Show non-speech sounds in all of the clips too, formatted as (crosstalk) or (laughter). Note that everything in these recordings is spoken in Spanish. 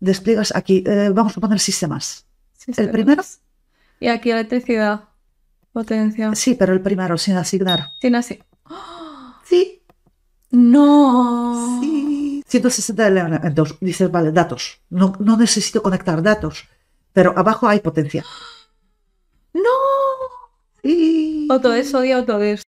despliegas aquí, eh, vamos a poner sistemas. El primero. Y aquí electricidad, potencia. Sí, pero el primero, sin asignar. Sin asignar. Sí. No. Sí. 160 elementos. Dices, vale, datos. No, no necesito conectar datos, pero abajo hay potencia. (gasps) No. Sí. otro de eso.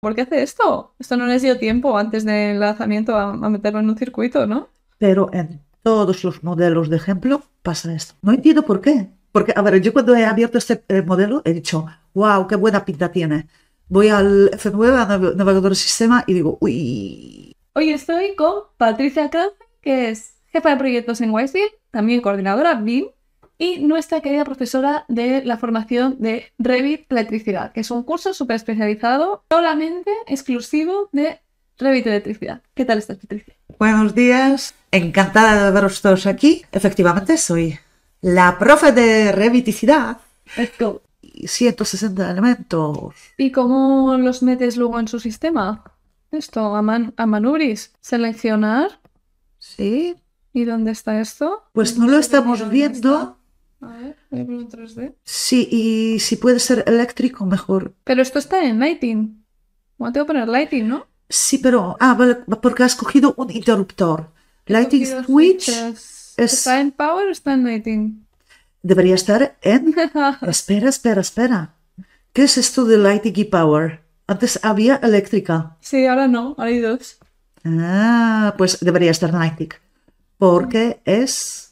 ¿por qué hace esto? Esto no les dio tiempo antes del lanzamiento a, meterlo en un circuito, ¿no? Pero en todos los modelos de ejemplo pasa esto. No entiendo por qué. Porque, a ver, yo cuando he abierto este eh, modelo he dicho, wow, qué buena pinta tiene. Voy al F9, navegador del sistema, y digo, uy. Hoy estoy con Patricia acá que es jefa de proyectos en Wiseville, también coordinadora BIM y nuestra querida profesora de la formación de Revit Electricidad, que es un curso súper especializado, solamente exclusivo de Revit Electricidad. ¿Qué tal estás, Patricia? Buenos días, encantada de veros todos aquí. Efectivamente, soy la profe de Reviticidad. Let's 160 elementos. ¿Y cómo los metes luego en su sistema? Esto, a, a Manubris. Seleccionar. Sí. ¿Y dónde está esto? Pues no lo estamos viendo a ver, voy 3D. Sí, y si puede ser eléctrico, mejor. Pero esto está en Lighting. ¿No tengo que poner Lighting, ¿no? Sí, pero. Ah, vale, porque has cogido un interruptor. Lighting switch. Es... ¿Está en Power o está en Lighting? Debería estar en. (laughs) espera, espera, espera. ¿Qué es esto de Lighting y Power? Antes había eléctrica. Sí, ahora no, ahora hay dos. Ah, pues debería estar en Lighting. Porque es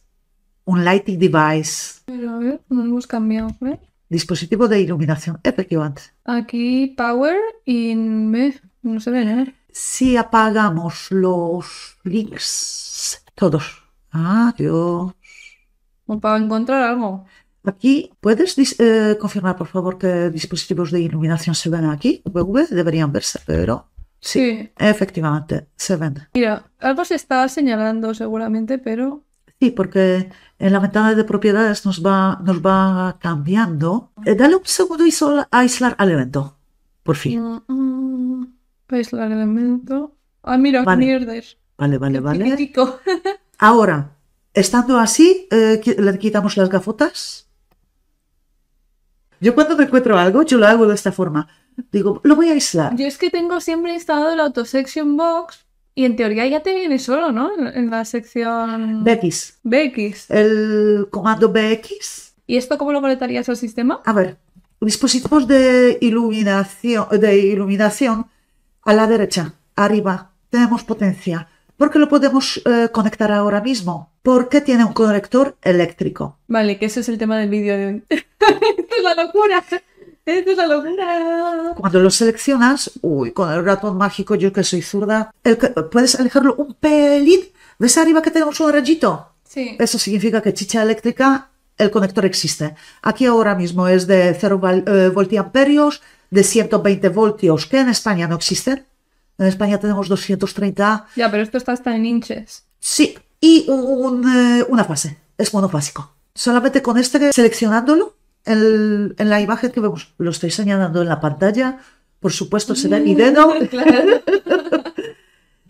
un lighting device. Pero a ver, no hemos cambiado, ¿eh? Dispositivo de iluminación, efectivamente. Aquí power y me... no se ven, ¿eh? Si apagamos los links, todos. Adiós. O para encontrar algo. Aquí, ¿puedes eh, confirmar, por favor, que dispositivos de iluminación se ven aquí? VV deberían verse, pero... Sí, sí. efectivamente, se ven. Mira, algo se está señalando seguramente, pero Sí, porque en la ventana de propiedades nos va, nos va cambiando. Eh, dale un segundo y solo aislar al evento. por fin. Mm, mm, aislar evento. elemento. Ah, mira, vale. Vale, vale, vale. (laughs) Ahora, estando así, eh, le quitamos las gafotas. Yo cuando me encuentro algo, yo lo hago de esta forma. Digo, lo voy a aislar. Yo es que tengo siempre instalado el auto section box y en teoría ya te viene solo, ¿no? En la sección... BX. BX. El comando BX. ¿Y esto cómo lo conectarías al sistema? A ver, dispositivos de iluminación, de iluminación a la derecha, arriba, tenemos potencia. ¿Por qué lo podemos eh, conectar ahora mismo? Porque tiene un conector eléctrico. Vale, que ese es el tema del vídeo de hoy. (laughs) es la locura! es Cuando lo seleccionas, uy, con el ratón mágico, yo que soy zurda, puedes alejarlo un pelín. ¿Ves arriba que tenemos un rayito? Sí. Eso significa que chicha eléctrica, el conector existe. Aquí ahora mismo es de 0 eh, voltiamperios, de 120 voltios, que en España no existen. En España tenemos 230. Ya, pero esto está hasta en inches. Sí, y eh, una fase. Es monofásico. Solamente con este seleccionándolo en la imagen que vemos, lo estoy señalando en la pantalla, por supuesto se ve mi mm, dedo. (laughs) (laughs)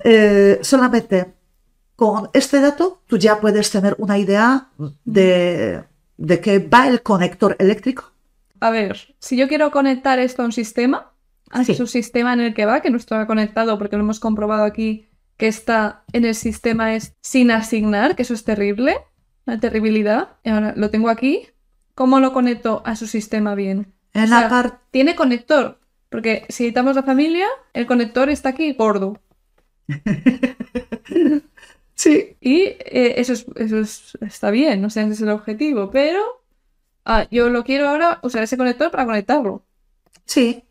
Eh, solamente con este dato tú ya puedes tener una idea de, de qué va el conector eléctrico. A ver, si yo quiero conectar esto a un sistema, a su sistema en el que va, que no está conectado porque lo hemos comprobado aquí que está en el sistema es sin asignar, que eso es terrible, la terribilidad. Ahora lo tengo aquí, ¿Cómo lo conecto a su sistema bien? En la Tiene conector, porque si editamos la familia, el conector está aquí gordo. (laughs) sí. Y eh, eso, eso está bien, no sé, ese es el objetivo, pero ah, yo lo quiero ahora usar ese conector para conectarlo. Sí.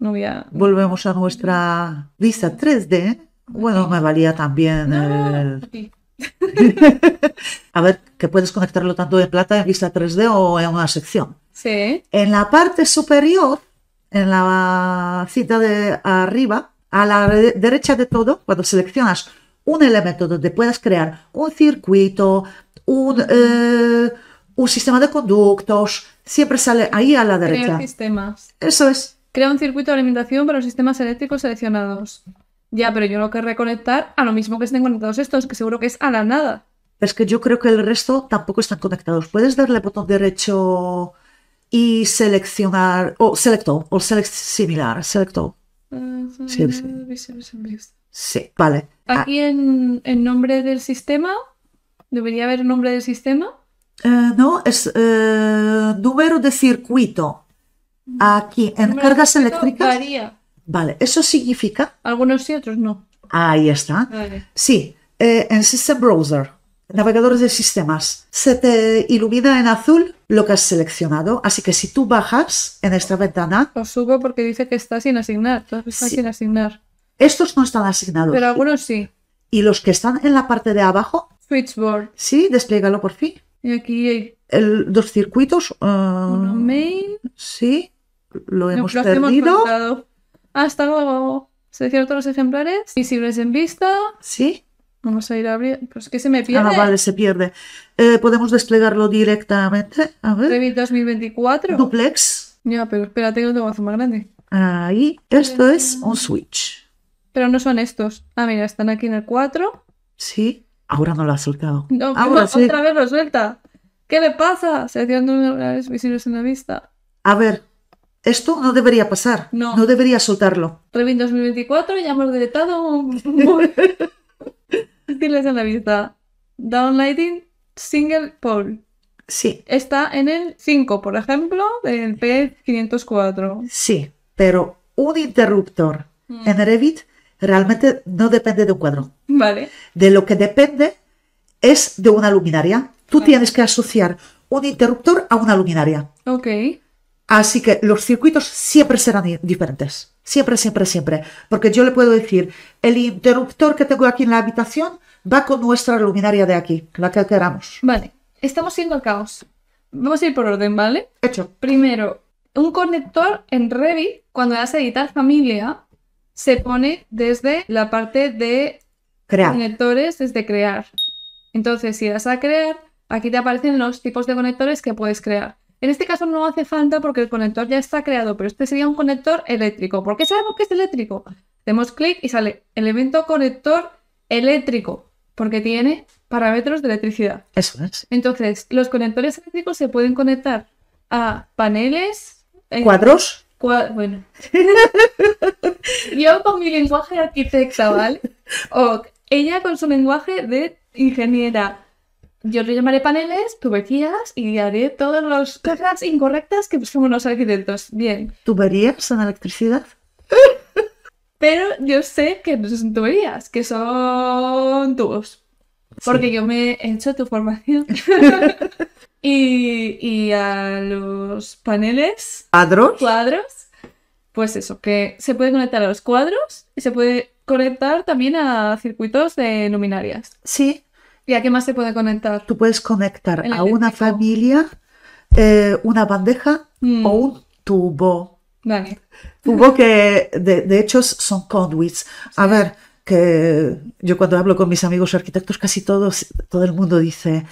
Volvemos a nuestra vista 3D. Bueno, me valía también el... (laughs) a ver, que puedes conectarlo tanto en plata, en vista 3D o en una sección. Sí. En la parte superior, en la cita de arriba, a la derecha de todo, cuando seleccionas un elemento donde puedas crear un circuito, un, eh, un sistema de conductos, siempre sale ahí a la derecha. Crear sistemas. Eso es. Crea un circuito de alimentación para los sistemas eléctricos seleccionados. Ya, pero yo lo que conectar a lo mismo que estén conectados estos, que seguro que es a la nada. Es que yo creo que el resto tampoco están conectados. Puedes darle botón derecho y seleccionar, o selecto, o select similar, selecto. Ah, sí, sí. vale. Aquí ah. en, nombre del sistema, ¿debería haber nombre del sistema? Eh, no, es eh, número de circuito. Mm. Aquí, en cargas eléctricas. Vale, eso significa... Algunos sí, otros no. Ahí está. Sí, eh, en System Browser, navegadores de sistemas, se te ilumina en azul lo que has seleccionado. Así que si tú bajas en esta ventana... Lo subo porque dice que está sin asignar. está sin asignar. Estos no están asignados. Pero algunos sí. Y los que están en la parte de abajo... Switchboard. Sí, despliegalo por fin. Y aquí hay... El, dos circuitos. Eh, uno main. Sí, lo hemos perdido. Hasta ah, luego. Se cierran todos los ejemplares visibles en vista. Sí. Vamos a ir a abrir. Pues que se me ah, pierde. Ah, vale, se pierde. Eh, Podemos desplegarlo directamente. A ver. Revit 2024. Duplex. Ya, pero espérate que tengo más grande. Ahí. Esto es un switch. Pero no son estos. Ah, mira, están aquí en el 4. Sí. Ahora no lo ha soltado. No, Ahora otra vez lo suelta. ¿Qué le pasa? Se ejemplares visibles en la vista. A ver, esto no debería pasar. No. debería soltarlo. Revit 2024, ya hemos deletado. Diles (laughs) en la vista. Downlighting Single Pole. Sí. Está en el 5, por ejemplo, del P504. Sí, pero un interruptor mm. en Revit realmente no depende de un cuadro. Vale. De lo que depende es de una luminaria. Tú tienes que asociar un interruptor a una luminaria. Ok. Así que los circuitos siempre serán diferentes. Siempre, siempre, siempre. Porque yo le puedo decir, el interruptor que tengo aquí en la habitación va con nuestra luminaria de aquí, la que queramos. Vale, estamos siendo al caos. Vamos a ir por orden, ¿vale? Hecho. Primero, un conector en Revit, cuando vas a editar familia, se pone desde la parte de crear. conectores, desde crear. Entonces, si das a crear, aquí te aparecen los tipos de conectores que puedes crear. En este caso no hace falta porque el conector ya está creado, pero este sería un conector eléctrico. ¿Por qué sabemos que es eléctrico? Hacemos clic y sale elemento conector eléctrico, porque tiene parámetros de electricidad. Eso es. Entonces, los conectores eléctricos se pueden conectar a paneles. Eh, ¿Cuadros? bueno. (laughs) Yo con mi lenguaje de arquitecta, ¿vale? O ella con su lenguaje de ingeniera yo le llamaré paneles, tuberías y haré todas las cajas incorrectas que pusimos los arquitectos. Bien. ¿Tuberías son electricidad? Pero yo sé que no son tuberías, que son tubos. Porque yo me he hecho tu formación. (laughs) y, y, a los paneles. ¿Cuadros? Cuadros. Pues eso, que se puede conectar a los cuadros y se puede conectar también a circuitos de luminarias. Sí, ¿Y a qué más se puede conectar? Tú puedes conectar a una familia eh, una bandeja mm. o un tubo. Vale. Tubo que de, hecho son conduits. A ver, que yo cuando hablo con mis amigos arquitectos, casi todos, todo el mundo dice,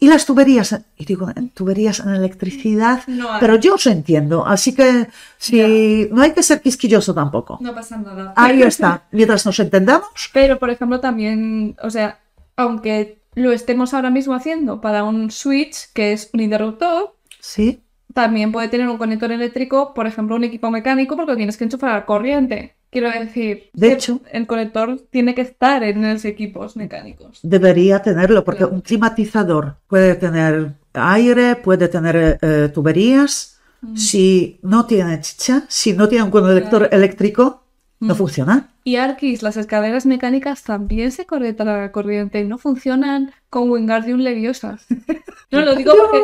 ¿y las tuberías? Y digo, tuberías en electricidad, pero yo os entiendo, así que si, no hay que ser quisquilloso tampoco. No pasa nada. Ahí (laughs) está, mientras nos entendamos. Pero, por ejemplo, también, o sea, aunque lo estemos ahora mismo haciendo para un switch que es un interruptor. Sí. También puede tener un conector eléctrico, por ejemplo, un equipo mecánico, porque tienes que enchufar corriente. Quiero decir, de hecho, el conector tiene que estar en los equipos mecánicos. Debería tenerlo, porque un climatizador puede tener aire, puede tener eh, tuberías. Mm. Si no tiene chicha, si no tiene un conector eléctrico, no mm. funciona. Y Arquis, las escaleras mecánicas también se conectan a la corriente, y no funcionan con Wingardium Leviosa. (laughs) no lo digo porque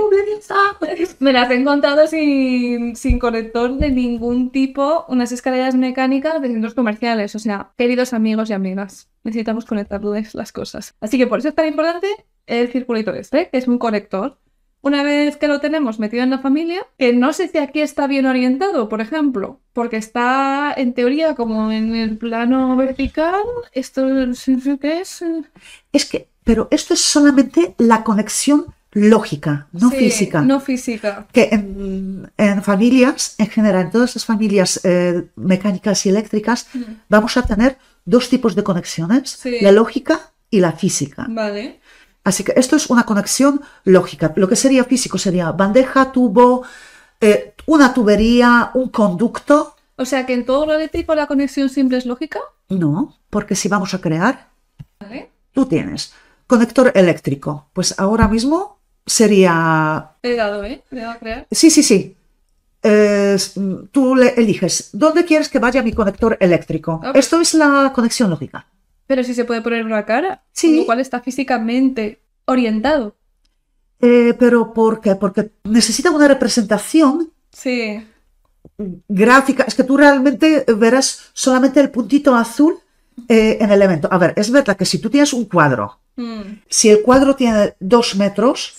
(laughs) me las he encontrado sin, sin conector de ningún tipo, unas escaleras mecánicas de centros comerciales. O sea, queridos amigos y amigas, necesitamos conectarles las cosas. Así que por eso es tan importante el circulito este, que es un conector una vez que lo tenemos metido en la familia, que no sé si aquí está bien orientado, por ejemplo, porque está en teoría como en el plano vertical, esto qué es... Eh. Es que, pero esto es solamente la conexión lógica, no física. No física. Que en, familias, en general, en todas las familias eh, mecánicas y eléctricas, vamos a tener dos tipos de conexiones, la lógica y la física. Vale. Así que esto es una conexión lógica. Lo que sería físico sería bandeja, tubo, eh, una tubería, un conducto. O sea que en todo lo tipo la conexión simple es lógica. No, porque si vamos a crear, tú tienes conector eléctrico. Pues ahora mismo sería... He dado, ¿eh? He dado a crear. Sí, sí, sí. Mm, tú le eliges dónde quieres que vaya mi conector eléctrico. Esto es la conexión lógica. Pero sí se puede poner una cara, sí. con lo cual está físicamente orientado. Eh, pero ¿por qué? Porque necesita una representación gráfica. Es que tú realmente verás solamente el puntito azul eh, en el elemento. A ver, es verdad que si tú tienes un cuadro Mm. Si el cuadro tiene dos metros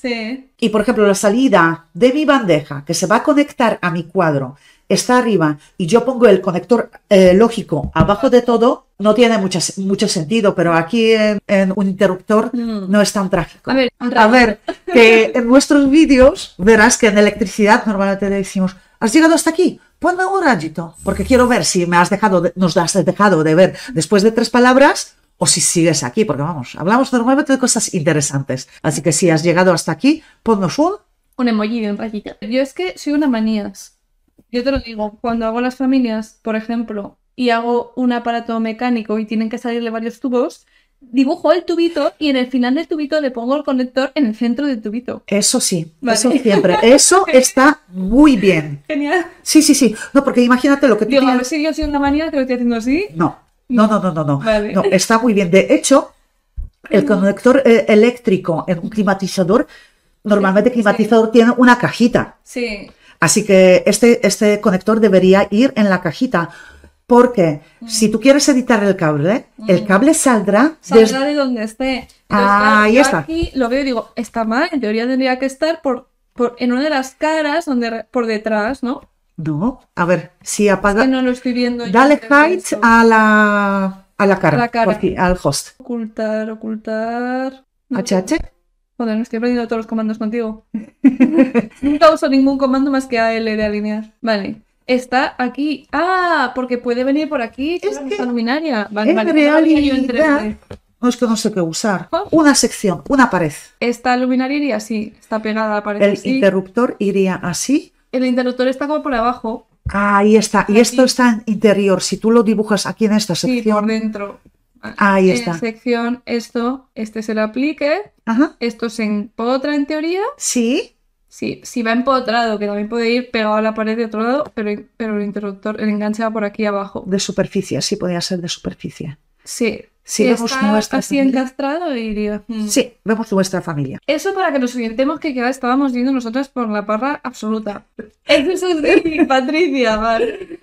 y, por ejemplo, la salida de mi bandeja que se va a conectar a mi cuadro está arriba y yo pongo el conector eh, lógico abajo de todo, no tiene mucho sentido, pero aquí en, un interruptor mm. no es tan trágico. A ver, (laughs) en nuestros vídeos verás que en electricidad normalmente decimos, has llegado hasta aquí, ponme un rayito, porque quiero ver si me has dejado, nos has dejado de ver después de tres palabras o si sigues aquí, porque vamos, hablamos normalmente de cosas interesantes. Así que si has llegado hasta aquí, ponnos un... Un emoji de un rayito. Yo es que soy una manías. Yo te lo digo, cuando hago las familias, por ejemplo, y hago un aparato mecánico y tienen que salirle varios tubos, dibujo el tubito y en el final del tubito le pongo el conector en el centro del tubito. Eso sí, eso siempre. Eso está muy bien. (laughs) Genial. Sí, sí, sí. No, porque imagínate lo que tú Digo, a si yo soy una manía ¿te lo estoy haciendo así. No. No, no, no, no, no. está muy bien. De hecho, el conector eh, eléctrico en un climatizador, normalmente el climatizador tiene una cajita. Sí. Así que este, este conector debería ir en la cajita. Porque si tú quieres editar el cable, el cable saldrá. Saldrá de donde esté. Ah, ahí está. Y lo veo y digo, está mal, en teoría tendría que estar por en una de las caras, donde, por detrás, ¿no? No, a ver, si apaga. no lo estoy viendo. Dale height a la, a la cara, al host. Ocultar, ocultar. HH. Joder, no estoy aprendiendo todos los comandos contigo. (laughs) Nunca uso ningún comando más que AL de alinear. Vale. Está aquí. Ah, porque puede venir por aquí. Es que luminaria. Vale, no, es que no sé qué usar. Ah. Una sección, una pared. Esta luminaria iría así. Está pegada a la pared. El interruptor iría así el interruptor está como por abajo. Ahí está. Y esto está interior. Si tú lo dibujas aquí en esta sección. Sí, por dentro. Ahí está. En sección, esto, este se lo aplique. Ajá. Esto se empotra en teoría. Sí. Sí, si va empotrado, que también puede ir pegado a la pared de otro lado, pero, pero el interruptor, el enganche va por aquí abajo. De superficie, sí, podría ser de superficie. Sí, si vemos está nuestra así encastrado mm. sí vemos nuestra familia eso para que nos orientemos que ya estábamos yendo nosotras por la parra absoluta (laughs) eso es (laughs) de Patricia vale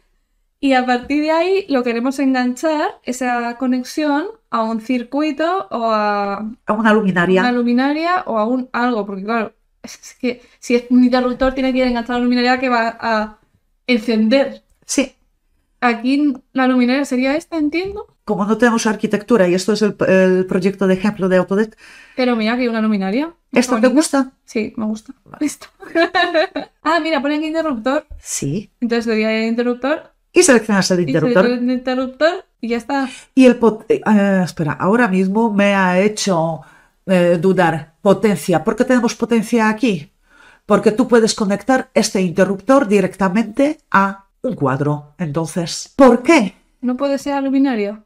y a partir de ahí lo queremos enganchar esa conexión a un circuito o a, a una luminaria una luminaria o a un algo porque claro (laughs) es que si es un interruptor tiene que ir a la luminaria que va a encender sí aquí la luminaria sería esta, entiendo. Como no tenemos arquitectura y esto es el, proyecto de ejemplo de Autodesk. Pero mira, aquí hay una luminaria. ¿Esta te gusta? Sí, me gusta. Listo. (laughs) ah, mira, ponen interruptor. Sí. Entonces le di interruptor. Y seleccionas el interruptor. Y el interruptor y ya está. Y el... Eh, eh, espera, ahora mismo me ha hecho eh, dudar. Potencia. ¿Por qué tenemos potencia aquí? Porque tú puedes conectar este interruptor directamente a un cuadro. Entonces, ¿por qué? ¿No puede ser luminario.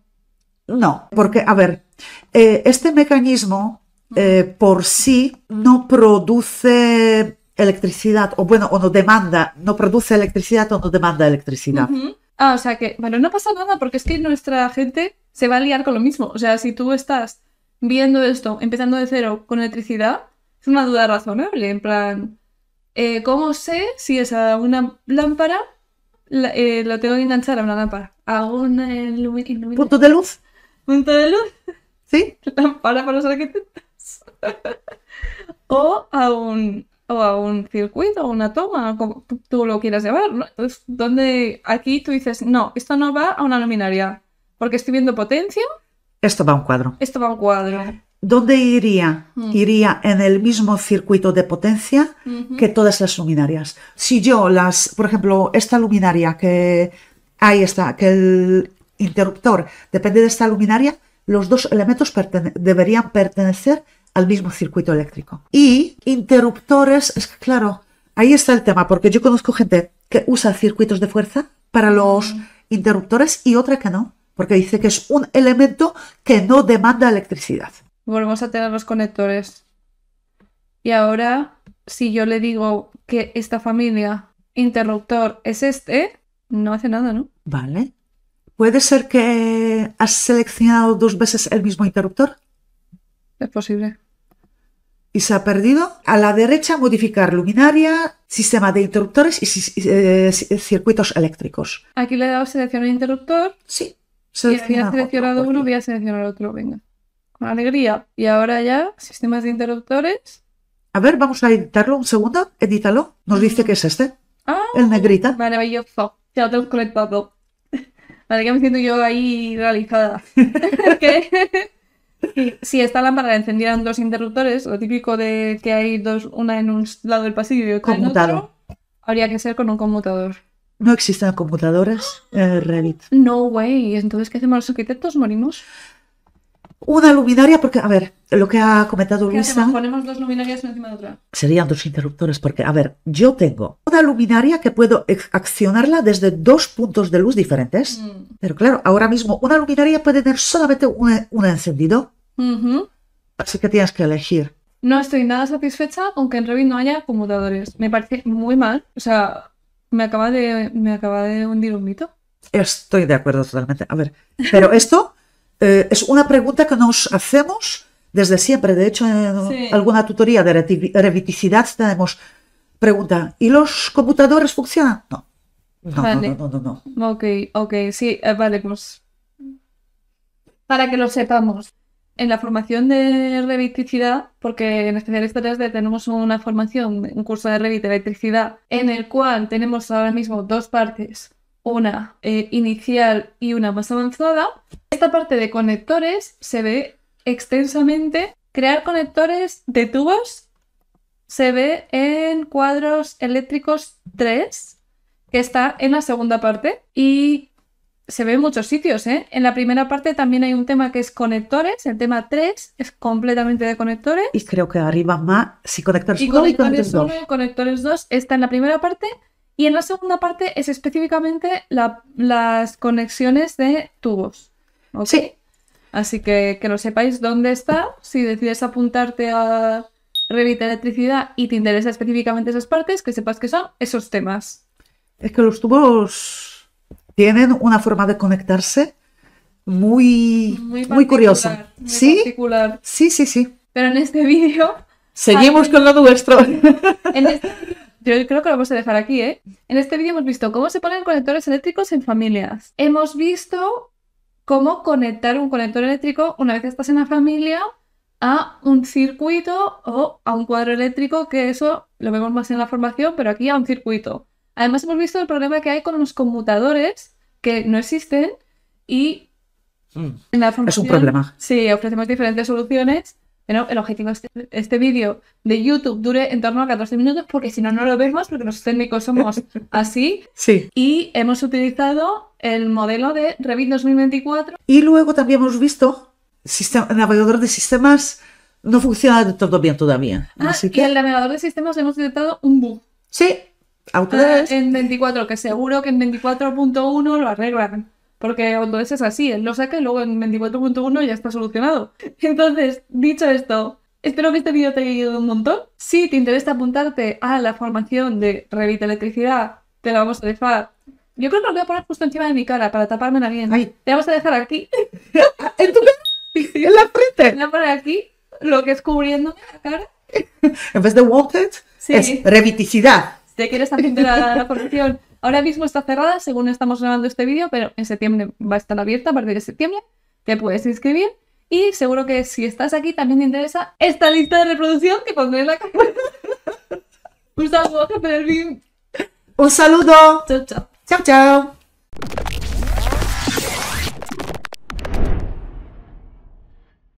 No, porque, a ver, eh, este mecanismo eh, por sí no produce electricidad, o bueno, o no demanda, no produce electricidad o no demanda electricidad. Ah, o sea que, bueno, no pasa nada porque es que nuestra gente se va a liar con lo mismo. O sea, si tú estás viendo esto, empezando de cero con electricidad, es una duda razonable. En plan, eh, ¿cómo sé si es una lámpara eh, lo tengo que enganchar a una lámpara. a un ¿Punto de luz? ¿Punto de luz? ¿Sí? Lámpara para los (laughs) arquitectos. o a un o a un circuito, o una toma, como tú, lo quieras llevar. donde aquí tú dices, no, esto no va a una luminaria, porque estoy viendo potencia. Esto va a un cuadro. Esto va a un cuadro. ¿Dónde iría? Mm. Iría en el mismo circuito de potencia que todas las luminarias. Si yo las, por ejemplo, esta luminaria que ahí está, que el interruptor depende de esta luminaria, los dos elementos deberían pertenecer al mismo circuito eléctrico. Y interruptores, es que claro, ahí está el tema, porque yo conozco gente que usa circuitos de fuerza para los mm. interruptores y otra que no, porque dice que es un elemento que no demanda electricidad. Volvemos a tener los conectores. Y ahora, si yo le digo que esta familia interruptor es este, no hace nada, ¿no? Vale. ¿Puede ser que has seleccionado dos veces el mismo interruptor? Es posible. ¿Y se ha perdido? A la derecha, modificar luminaria, sistema de interruptores y eh, eh, circuitos eléctricos. Aquí le he dado seleccionar interruptor. Sí. Si y seleccionado uno, voy a seleccionar otro, venga alegría. Y ahora ya, sistemas de interruptores. A ver, vamos a editarlo un segundo. Edítalo. Nos dice que es este. Ah, el negrita. Maravilloso. Ya lo tengo conectado. (laughs) Vale, que me siento yo ahí realizada. si (laughs) esta lámpara encendieran dos interruptores, lo típico de que hay dos, una en un lado del pasillo y otra en otro, habría que ser con un conmutador. No existen computadoras, eh, No way. Entonces, ¿qué hacemos los arquitectos? ¿Morimos? Una luminaria, porque, a ver, lo que ha comentado Luisa. Ponemos dos luminarias encima de otra. Serían dos interruptores, porque, a ver, yo tengo una luminaria que puedo accionarla desde dos puntos de luz diferentes. Mm. Pero claro, ahora mismo una luminaria puede tener solamente un, encendido. Así que tienes que elegir. No estoy nada satisfecha, aunque en Revit no haya conmutadores. Me parece muy mal. O sea, me acaba de, me acaba de hundir un mito. Estoy de acuerdo totalmente. A ver, pero esto eh, es una pregunta que nos hacemos desde siempre. De hecho, en alguna tutoría de Reviticidad tenemos pregunta, ¿y los computadores funcionan? No. No, no, no, no, no, Ok, ok, sí, eh, vale, pues para que lo sepamos. En la formación de reviticidad, porque en Especialista 3D tenemos una formación, un curso de Revit electricidad, en el cual tenemos ahora mismo dos partes, una eh, inicial y una más avanzada, esta parte de conectores se ve extensamente. Crear conectores de tubos se ve en cuadros eléctricos 3, que está en la segunda parte. Y se ve en muchos sitios, ¿eh? En la primera parte también hay un tema que es conectores, el tema 3 es completamente de conectores. Y creo que arriba más, si conectores y conectores 2 está en la primera parte y en la segunda parte es específicamente las conexiones de tubos. Sí. Así que que lo sepáis dónde está. Si decides apuntarte a Revit Electricidad y te interesa específicamente esas partes, que sepas que son esos temas. Es que los tubos tienen una forma de conectarse muy, muy, curiosa. ¿Sí? Particular. Sí, sí, sí. Pero en este vídeo. Seguimos con lo nuestro. (laughs) Este yo creo que lo vamos a dejar aquí, ¿eh? En este vídeo hemos visto cómo se ponen conectores eléctricos en familias. Hemos visto cómo conectar un conector eléctrico una vez estás en la familia a un circuito o a un cuadro eléctrico, que eso lo vemos más en la formación, pero aquí a un circuito. Además hemos visto el problema que hay con los conmutadores que no existen y hmm. en la es un problema. Sí, ofrecemos diferentes soluciones. Pero el objetivo es este, este vídeo de YouTube dure en torno a 14 minutos porque si no, no lo vemos porque los técnicos somos (laughs) así. Sí. Y hemos utilizado el modelo de Revit 2024. Y luego también hemos visto sistema, navegador de sistemas no funciona todo bien todavía. Ah, así que... el navegador de sistemas hemos detectado un bug. Sí, Autodesk. Ah, en 24, que seguro que en 24.1 lo arreglan. Porque Autodesk es así, él lo saca y luego en 24.1 ya está solucionado. (laughs) Entonces, dicho esto, espero que este vídeo te haya ayudado un montón. Si te interesa apuntarte a la formación de Revit Electricidad, te la vamos a dejar yo creo que lo voy a poner justo encima de mi cara para taparme bien. Ay. Te vamos a dejar aquí. (laughs) ¿En tu cara? ¿En la frente? Voy a poner aquí lo que es cubriéndome la cara. En vez de Walted, es reviticidad. Si te quieres hacer la, producción, Ahora mismo está cerrada, según estamos grabando este vídeo, pero en septiembre va a estar abierta a partir de septiembre. Te puedes inscribir. Y seguro que si estás aquí también te interesa esta lista de reproducción que pondré en la cámara. (laughs) Un saludo, Un saludo. Chao, chao. 加油！